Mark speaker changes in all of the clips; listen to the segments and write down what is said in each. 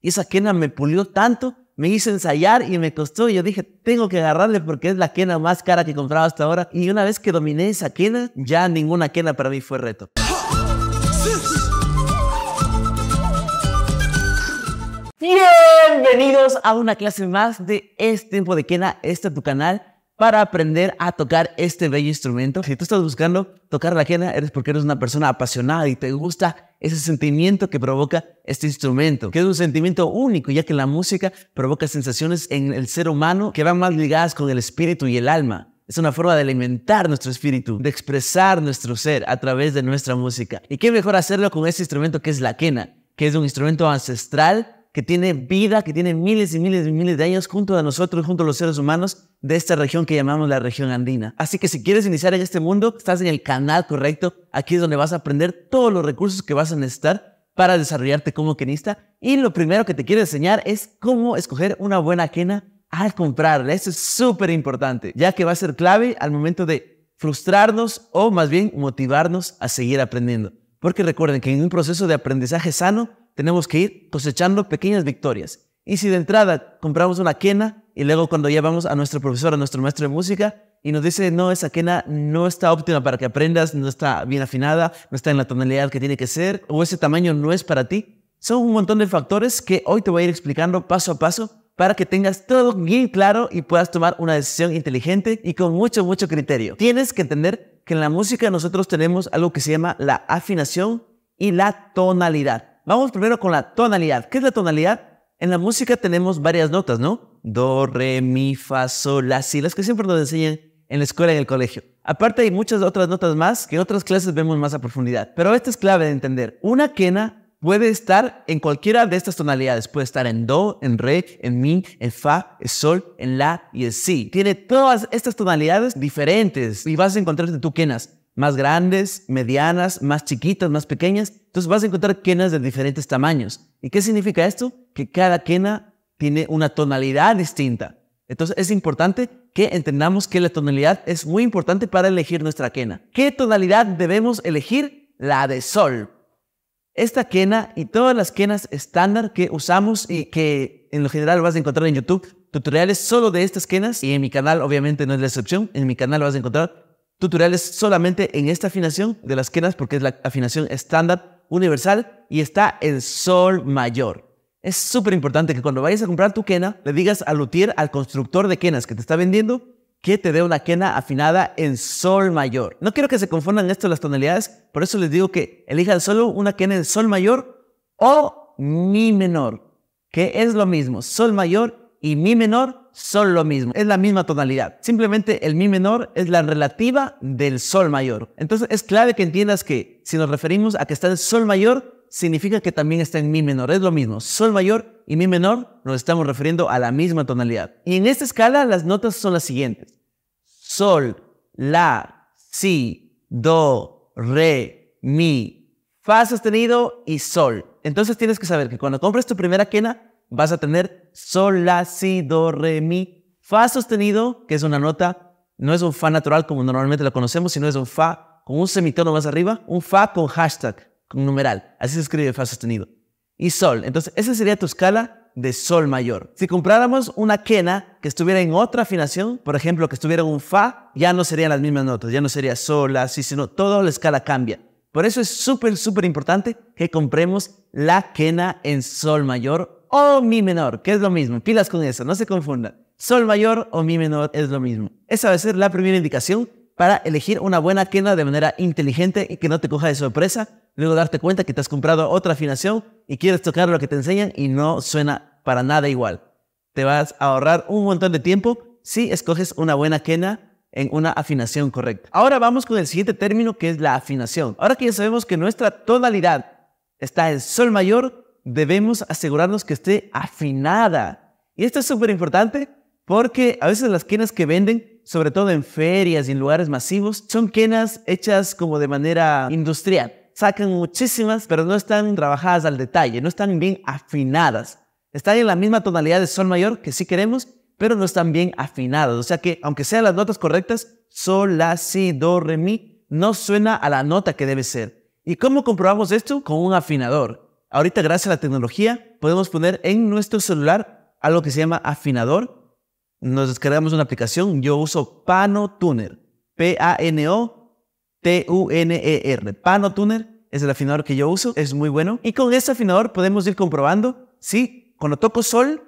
Speaker 1: Y esa quena me pulió tanto, me hizo ensayar y me costó. Y yo dije, tengo que agarrarle porque es la quena más cara que he comprado hasta ahora. Y una vez que dominé esa quena, ya ninguna quena para mí fue reto. Bienvenidos a una clase más de este tiempo de quena, este tu canal para aprender a tocar este bello instrumento. Si tú estás buscando tocar la quena, eres porque eres una persona apasionada y te gusta ese sentimiento que provoca este instrumento, que es un sentimiento único, ya que la música provoca sensaciones en el ser humano que van más ligadas con el espíritu y el alma. Es una forma de alimentar nuestro espíritu, de expresar nuestro ser a través de nuestra música. ¿Y qué mejor hacerlo con este instrumento que es la quena, que es un instrumento ancestral que tiene vida, que tiene miles y miles y miles de años junto a nosotros, junto a los seres humanos de esta región que llamamos la región andina. Así que si quieres iniciar en este mundo, estás en el canal correcto. Aquí es donde vas a aprender todos los recursos que vas a necesitar para desarrollarte como quenista. Y lo primero que te quiero enseñar es cómo escoger una buena quena al comprarla. Esto es súper importante, ya que va a ser clave al momento de frustrarnos o más bien motivarnos a seguir aprendiendo. Porque recuerden que en un proceso de aprendizaje sano, tenemos que ir cosechando pequeñas victorias. Y si de entrada compramos una quena y luego cuando ya vamos a nuestro profesor, a nuestro maestro de música, y nos dice, no, esa quena no está óptima para que aprendas, no está bien afinada, no está en la tonalidad que tiene que ser, o ese tamaño no es para ti. Son un montón de factores que hoy te voy a ir explicando paso a paso para que tengas todo bien claro y puedas tomar una decisión inteligente y con mucho, mucho criterio. Tienes que entender que en la música nosotros tenemos algo que se llama la afinación y la tonalidad. Vamos primero con la tonalidad. ¿Qué es la tonalidad? En la música tenemos varias notas, ¿no? Do, re, mi, fa, sol, la, si, las que siempre nos enseñan en la escuela y en el colegio. Aparte hay muchas otras notas más que en otras clases vemos más a profundidad, pero esta es clave de entender. Una quena puede estar en cualquiera de estas tonalidades. Puede estar en do, en re, en mi, en fa, en sol, en la y en si. Tiene todas estas tonalidades diferentes y vas a encontrarte tú quenas más grandes, medianas, más chiquitas, más pequeñas. Entonces vas a encontrar quenas de diferentes tamaños. ¿Y qué significa esto? Que cada quena tiene una tonalidad distinta. Entonces es importante que entendamos que la tonalidad es muy importante para elegir nuestra quena. ¿Qué tonalidad debemos elegir? La de sol. Esta quena y todas las quenas estándar que usamos y que en lo general vas a encontrar en YouTube tutoriales solo de estas quenas y en mi canal obviamente no es la excepción. En mi canal vas a encontrar tutoriales solamente en esta afinación de las quenas porque es la afinación estándar universal y está en sol mayor. Es súper importante que cuando vayas a comprar tu quena, le digas al luthier, al constructor de quenas que te está vendiendo, que te dé una quena afinada en sol mayor. No quiero que se confundan esto las tonalidades, por eso les digo que elijan solo una quena en sol mayor o mi menor, que es lo mismo, sol mayor y mi menor son lo mismo, es la misma tonalidad. Simplemente el mi menor es la relativa del sol mayor. Entonces es clave que entiendas que si nos referimos a que está en sol mayor, significa que también está en mi menor, es lo mismo. Sol mayor y mi menor nos estamos refiriendo a la misma tonalidad. Y en esta escala las notas son las siguientes. Sol, la, si, do, re, mi, fa sostenido y sol. Entonces tienes que saber que cuando compres tu primera quena, vas a tener sol, la, si, do, re, mi. Fa sostenido, que es una nota, no es un fa natural como normalmente lo conocemos, sino es un fa con un semitono más arriba, un fa con hashtag, con numeral. Así se escribe fa sostenido. Y sol. Entonces, esa sería tu escala de sol mayor. Si compráramos una quena que estuviera en otra afinación, por ejemplo, que estuviera un fa, ya no serían las mismas notas, ya no sería sol, la, si, sino toda la escala cambia. Por eso es súper, súper importante que compremos la quena en sol mayor o mi menor, que es lo mismo. Pilas con eso, no se confundan. Sol mayor o mi menor es lo mismo. Esa va a ser la primera indicación para elegir una buena quena de manera inteligente y que no te coja de sorpresa. Luego darte cuenta que te has comprado otra afinación y quieres tocar lo que te enseñan y no suena para nada igual. Te vas a ahorrar un montón de tiempo si escoges una buena quena en una afinación correcta. Ahora vamos con el siguiente término que es la afinación. Ahora que ya sabemos que nuestra tonalidad está en sol mayor, debemos asegurarnos que esté afinada. Y esto es súper importante porque a veces las quenas que venden, sobre todo en ferias y en lugares masivos, son quenas hechas como de manera industrial. Sacan muchísimas, pero no están trabajadas al detalle, no están bien afinadas. Están en la misma tonalidad de sol mayor que sí queremos, pero no están bien afinadas. O sea que, aunque sean las notas correctas, sol, la, si, do, re, mi, no suena a la nota que debe ser. ¿Y cómo comprobamos esto? Con un afinador. Ahorita, gracias a la tecnología, podemos poner en nuestro celular algo que se llama afinador. Nos descargamos una aplicación. Yo uso Pano Tuner. P-A-N-O-T-U-N-E-R. E Pano Tuner es el afinador que yo uso. Es muy bueno. Y con ese afinador podemos ir comprobando si cuando toco sol,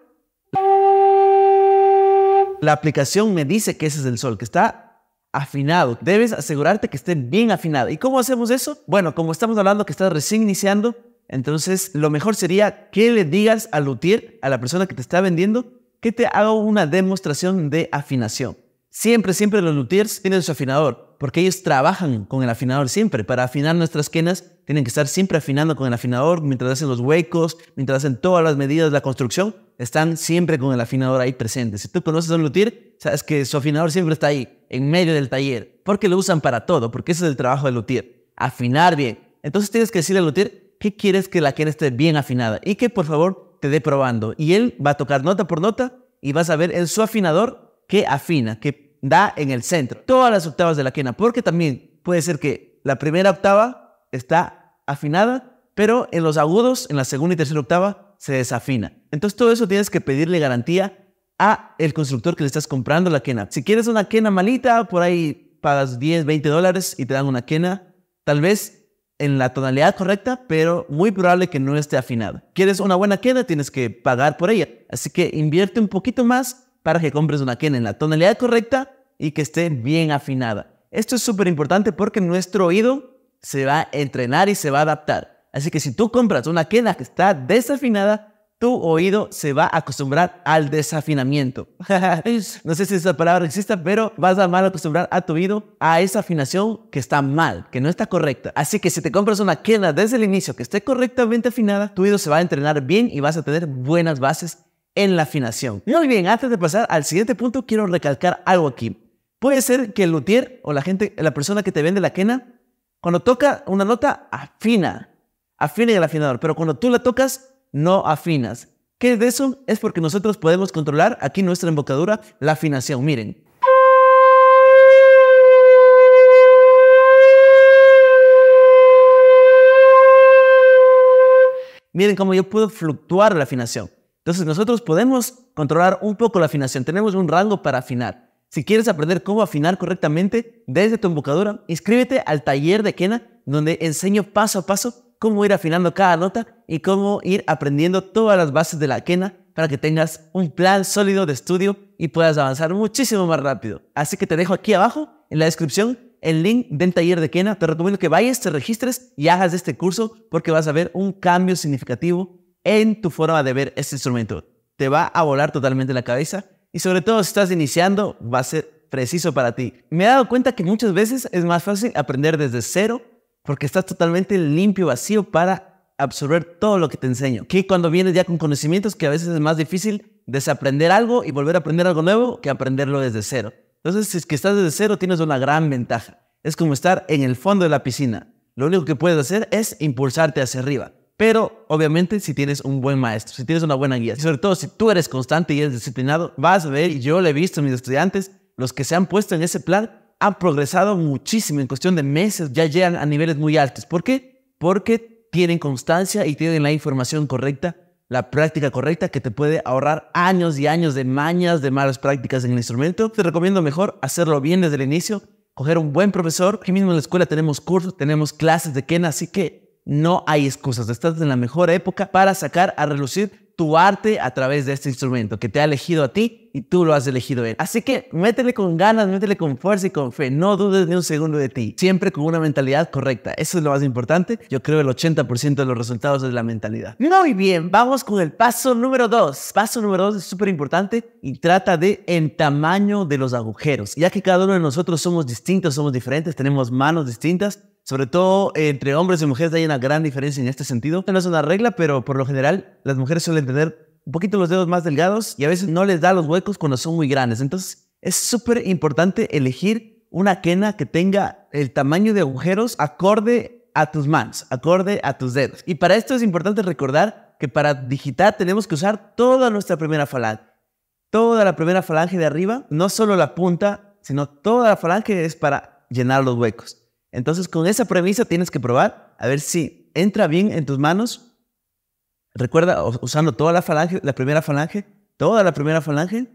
Speaker 1: la aplicación me dice que ese es el sol, que está afinado. Debes asegurarte que esté bien afinado. ¿Y cómo hacemos eso? Bueno, como estamos hablando que estás recién iniciando, entonces, lo mejor sería que le digas al luthier, a la persona que te está vendiendo, que te haga una demostración de afinación. Siempre, siempre los luthiers tienen su afinador, porque ellos trabajan con el afinador siempre. Para afinar nuestras quenas, tienen que estar siempre afinando con el afinador, mientras hacen los huecos, mientras hacen todas las medidas de la construcción, están siempre con el afinador ahí presente. Si tú conoces a un luthier, sabes que su afinador siempre está ahí, en medio del taller, porque lo usan para todo, porque ese es el trabajo del luthier, afinar bien. Entonces tienes que decirle al luthier, ¿Qué quieres que la quena esté bien afinada y que por favor te dé probando. Y él va a tocar nota por nota y vas a ver en su afinador que afina, que da en el centro. Todas las octavas de la quena, porque también puede ser que la primera octava está afinada, pero en los agudos, en la segunda y tercera octava, se desafina. Entonces todo eso tienes que pedirle garantía a el constructor que le estás comprando la quena. Si quieres una quena malita, por ahí pagas 10, 20 dólares y te dan una quena. Tal vez en la tonalidad correcta, pero muy probable que no esté afinada. ¿Quieres una buena queda, Tienes que pagar por ella. Así que invierte un poquito más para que compres una quena en la tonalidad correcta y que esté bien afinada. Esto es súper importante porque nuestro oído se va a entrenar y se va a adaptar. Así que si tú compras una queda que está desafinada, tu oído se va a acostumbrar al desafinamiento. no sé si esa palabra exista, pero vas a mal acostumbrar a tu oído a esa afinación que está mal, que no está correcta. Así que si te compras una quena desde el inicio que esté correctamente afinada, tu oído se va a entrenar bien y vas a tener buenas bases en la afinación. Muy bien, antes de pasar al siguiente punto, quiero recalcar algo aquí. Puede ser que el luthier o la gente, la persona que te vende la quena, cuando toca una nota, afina, afina el afinador, pero cuando tú la tocas, no afinas. ¿Qué es de eso? Es porque nosotros podemos controlar aquí nuestra embocadura, la afinación. Miren. Miren cómo yo puedo fluctuar la afinación. Entonces nosotros podemos controlar un poco la afinación. Tenemos un rango para afinar. Si quieres aprender cómo afinar correctamente desde tu embocadura, inscríbete al taller de Kena, donde enseño paso a paso cómo ir afinando cada nota y cómo ir aprendiendo todas las bases de la quena para que tengas un plan sólido de estudio y puedas avanzar muchísimo más rápido. Así que te dejo aquí abajo en la descripción el link del taller de quena. Te recomiendo que vayas, te registres y hagas este curso porque vas a ver un cambio significativo en tu forma de ver este instrumento. Te va a volar totalmente la cabeza y sobre todo si estás iniciando va a ser preciso para ti. Me he dado cuenta que muchas veces es más fácil aprender desde cero porque estás totalmente limpio, vacío para absorber todo lo que te enseño. Que cuando vienes ya con conocimientos, que a veces es más difícil desaprender algo y volver a aprender algo nuevo que aprenderlo desde cero. Entonces, si es que estás desde cero, tienes una gran ventaja. Es como estar en el fondo de la piscina. Lo único que puedes hacer es impulsarte hacia arriba. Pero obviamente si tienes un buen maestro, si tienes una buena guía, y sobre todo si tú eres constante y eres disciplinado, vas a ver, yo lo he visto a mis estudiantes, los que se han puesto en ese plan han progresado muchísimo en cuestión de meses, ya llegan a niveles muy altos. ¿Por qué? Porque tienen constancia y tienen la información correcta, la práctica correcta que te puede ahorrar años y años de mañas, de malas prácticas en el instrumento. Te recomiendo mejor hacerlo bien desde el inicio, coger un buen profesor. Aquí mismo en la escuela tenemos cursos, tenemos clases de Kena, así que no hay excusas. Estás en la mejor época para sacar a relucir tu arte a través de este instrumento que te ha elegido a ti y tú lo has elegido él. Así que métele con ganas, métele con fuerza y con fe. No dudes ni un segundo de ti. Siempre con una mentalidad correcta. Eso es lo más importante. Yo creo el 80% de los resultados es la mentalidad. Muy bien, vamos con el paso número 2. Paso número 2 es súper importante y trata de el tamaño de los agujeros. Ya que cada uno de nosotros somos distintos, somos diferentes, tenemos manos distintas, sobre todo entre hombres y mujeres hay una gran diferencia en este sentido. No es una regla, pero por lo general las mujeres suelen tener un poquito los dedos más delgados y a veces no les da los huecos cuando son muy grandes. Entonces es súper importante elegir una quena que tenga el tamaño de agujeros acorde a tus manos, acorde a tus dedos. Y para esto es importante recordar que para digitar tenemos que usar toda nuestra primera falange. Toda la primera falange de arriba, no solo la punta, sino toda la falange es para llenar los huecos. Entonces, con esa premisa tienes que probar a ver si entra bien en tus manos. Recuerda, usando toda la falange, la primera falange, toda la primera falange,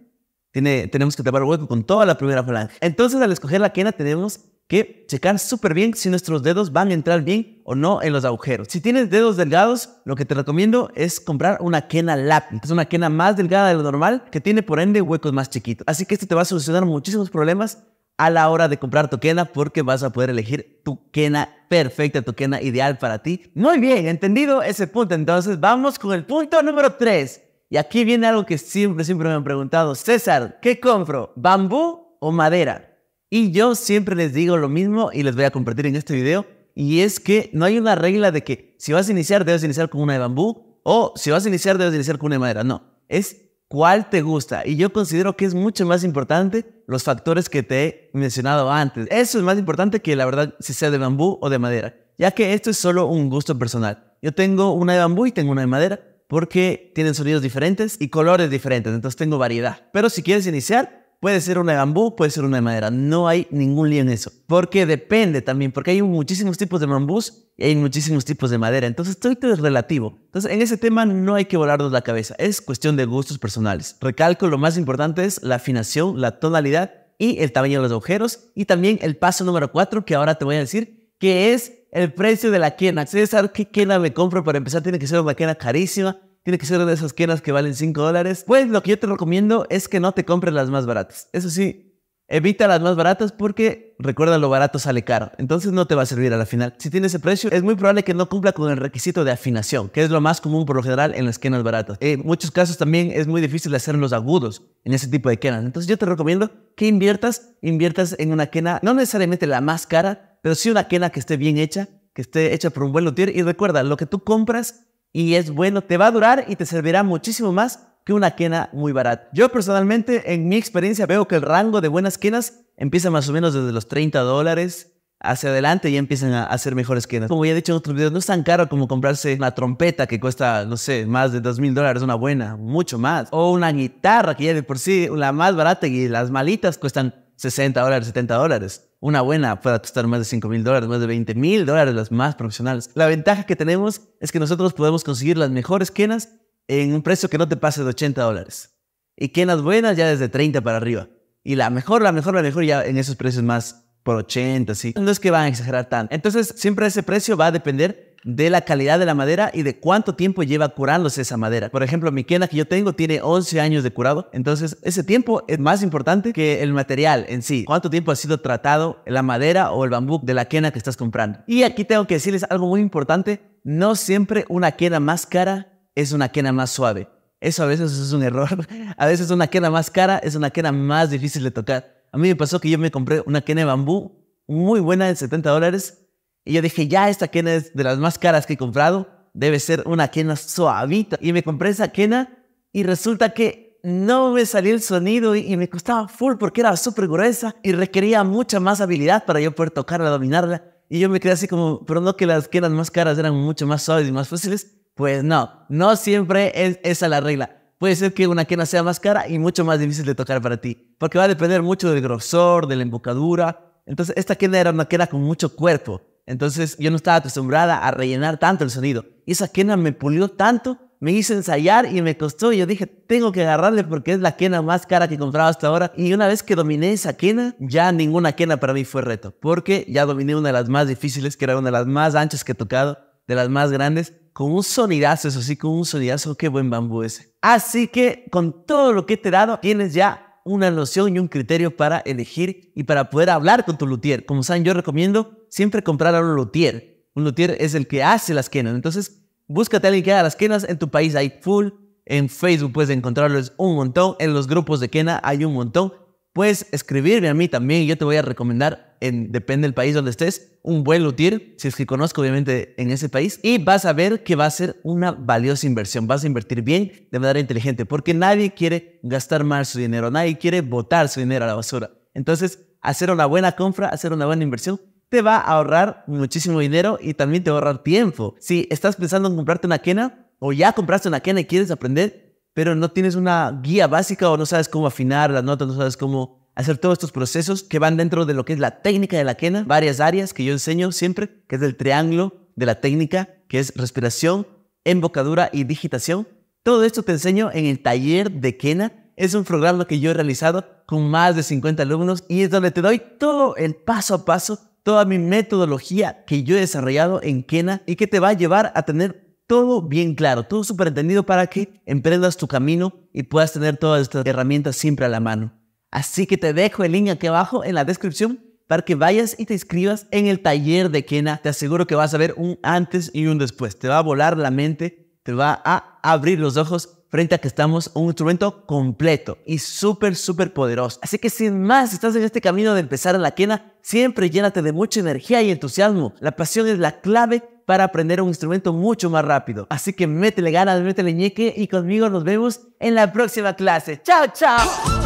Speaker 1: tiene, tenemos que tapar hueco con toda la primera falange. Entonces, al escoger la quena, tenemos que checar súper bien si nuestros dedos van a entrar bien o no en los agujeros. Si tienes dedos delgados, lo que te recomiendo es comprar una quena lápiz. Es una quena más delgada de lo normal que tiene por ende huecos más chiquitos. Así que esto te va a solucionar muchísimos problemas a la hora de comprar tu quena porque vas a poder elegir tu quena perfecta, tu quena ideal para ti. Muy bien, entendido ese punto. Entonces vamos con el punto número 3. Y aquí viene algo que siempre, siempre me han preguntado. César, ¿qué compro? ¿Bambú o madera? Y yo siempre les digo lo mismo y les voy a compartir en este video. Y es que no hay una regla de que si vas a iniciar debes iniciar con una de bambú o si vas a iniciar debes iniciar con una de madera. No, es cuál te gusta. Y yo considero que es mucho más importante los factores que te he mencionado antes. Eso es más importante que la verdad si sea de bambú o de madera, ya que esto es solo un gusto personal. Yo tengo una de bambú y tengo una de madera porque tienen sonidos diferentes y colores diferentes, entonces tengo variedad. Pero si quieres iniciar, Puede ser una de bambú, puede ser una de madera. No hay ningún lío en eso. Porque depende también, porque hay muchísimos tipos de bambús y hay muchísimos tipos de madera. Entonces, todo es relativo. Entonces, en ese tema no hay que volarnos la cabeza. Es cuestión de gustos personales. Recalco, lo más importante es la afinación, la tonalidad y el tamaño de los agujeros. Y también el paso número cuatro, que ahora te voy a decir, que es el precio de la quena. ¿Quieres qué quena me compro para empezar, tiene que ser una quena carísima tiene que ser de esas quenas que valen 5 dólares. Pues lo que yo te recomiendo es que no te compres las más baratas. Eso sí, evita las más baratas porque recuerda lo barato sale caro. Entonces no te va a servir a la final. Si tiene ese precio, es muy probable que no cumpla con el requisito de afinación, que es lo más común por lo general en las quenas baratas. En muchos casos también es muy difícil hacer los agudos en ese tipo de quenas. Entonces yo te recomiendo que inviertas, inviertas en una quena, no necesariamente la más cara, pero sí una quena que esté bien hecha, que esté hecha por un buen luthier. Y recuerda, lo que tú compras y es bueno, te va a durar y te servirá muchísimo más que una quena muy barata. Yo personalmente, en mi experiencia, veo que el rango de buenas quenas empieza más o menos desde los 30 dólares hacia adelante y empiezan a hacer mejores quenas. Como ya he dicho en otros videos, no es tan caro como comprarse una trompeta que cuesta, no sé, más de 2 mil dólares, una buena, mucho más. O una guitarra que ya de por sí, la más barata y las malitas cuestan 60 dólares, 70 dólares. Una buena puede costar más de 5 mil dólares, más de 20 mil dólares las más profesionales. La ventaja que tenemos es que nosotros podemos conseguir las mejores quenas en un precio que no te pase de 80 dólares. Y quenas buenas ya desde 30 para arriba. Y la mejor, la mejor, la mejor ya en esos precios más por 80, sí. No es que van a exagerar tan. Entonces, siempre ese precio va a depender de la calidad de la madera y de cuánto tiempo lleva curándose esa madera. Por ejemplo, mi quena que yo tengo tiene 11 años de curado, entonces ese tiempo es más importante que el material en sí. ¿Cuánto tiempo ha sido tratado la madera o el bambú de la quena que estás comprando? Y aquí tengo que decirles algo muy importante, no siempre una quena más cara es una quena más suave. Eso a veces es un error. A veces una quena más cara es una quena más difícil de tocar. A mí me pasó que yo me compré una quena de bambú muy buena de 70 dólares y yo dije, ya esta quena es de las más caras que he comprado, debe ser una quena suavita. Y me compré esa quena y resulta que no me salió el sonido y, me costaba full porque era súper gruesa y requería mucha más habilidad para yo poder tocarla, dominarla. Y yo me quedé así como, pero no que las quenas más caras eran mucho más suaves y más fáciles. Pues no, no siempre es esa la regla. Puede ser que una quena sea más cara y mucho más difícil de tocar para ti, porque va a depender mucho del grosor, de la embocadura. Entonces, esta quena era una quena con mucho cuerpo entonces yo no estaba acostumbrada a rellenar tanto el sonido. Y esa quena me pulió tanto, me hice ensayar y me costó. Y yo dije, tengo que agarrarle porque es la quena más cara que he comprado hasta ahora. Y una vez que dominé esa quena, ya ninguna quena para mí fue reto. Porque ya dominé una de las más difíciles, que era una de las más anchas que he tocado, de las más grandes. Con un sonidazo, eso sí, con un sonidazo, qué buen bambú ese. Así que con todo lo que te he dado, tienes ya una noción y un criterio para elegir y para poder hablar con tu luthier. Como saben, yo recomiendo siempre comprar a un luthier. Un luthier es el que hace las quenas. Entonces, búscate a alguien que haga las quenas en tu país. Hay full. En Facebook puedes encontrarlos un montón. En los grupos de quena hay un montón. Puedes escribirme a mí también. Yo te voy a recomendar depende del país donde estés, un buen luthier, si es que conozco obviamente en ese país, y vas a ver que va a ser una valiosa inversión. Vas a invertir bien de manera inteligente, porque nadie quiere gastar más su dinero, nadie quiere botar su dinero a la basura. Entonces, hacer una buena compra, hacer una buena inversión, te va a ahorrar muchísimo dinero y también te va a ahorrar tiempo. Si estás pensando en comprarte una quena o ya compraste una quena y quieres aprender, pero no tienes una guía básica o no sabes cómo afinar las notas, no sabes cómo hacer todos estos procesos que van dentro de lo que es la técnica de la quena, varias áreas que yo enseño siempre, que es el triángulo de la técnica, que es respiración, embocadura y digitación. Todo esto te enseño en el taller de quena. Es un programa que yo he realizado con más de 50 alumnos y es donde te doy todo el paso a paso, toda mi metodología que yo he desarrollado en quena y que te va a llevar a tener todo bien claro, todo súper entendido para que emprendas tu camino y puedas tener todas estas herramientas siempre a la mano. Así que te dejo el link aquí abajo en la descripción para que vayas y te inscribas en el taller de Kena. Te aseguro que vas a ver un antes y un después. Te va a volar la mente, te va a abrir los ojos frente a que estamos un instrumento completo y súper, súper poderoso. Así que sin más, estás en este camino de empezar en la Kena, siempre llénate de mucha energía y entusiasmo. La pasión es la clave para aprender un instrumento mucho más rápido. Así que métele ganas, métele ñeque y conmigo nos vemos en la próxima clase. ¡Chao, chao!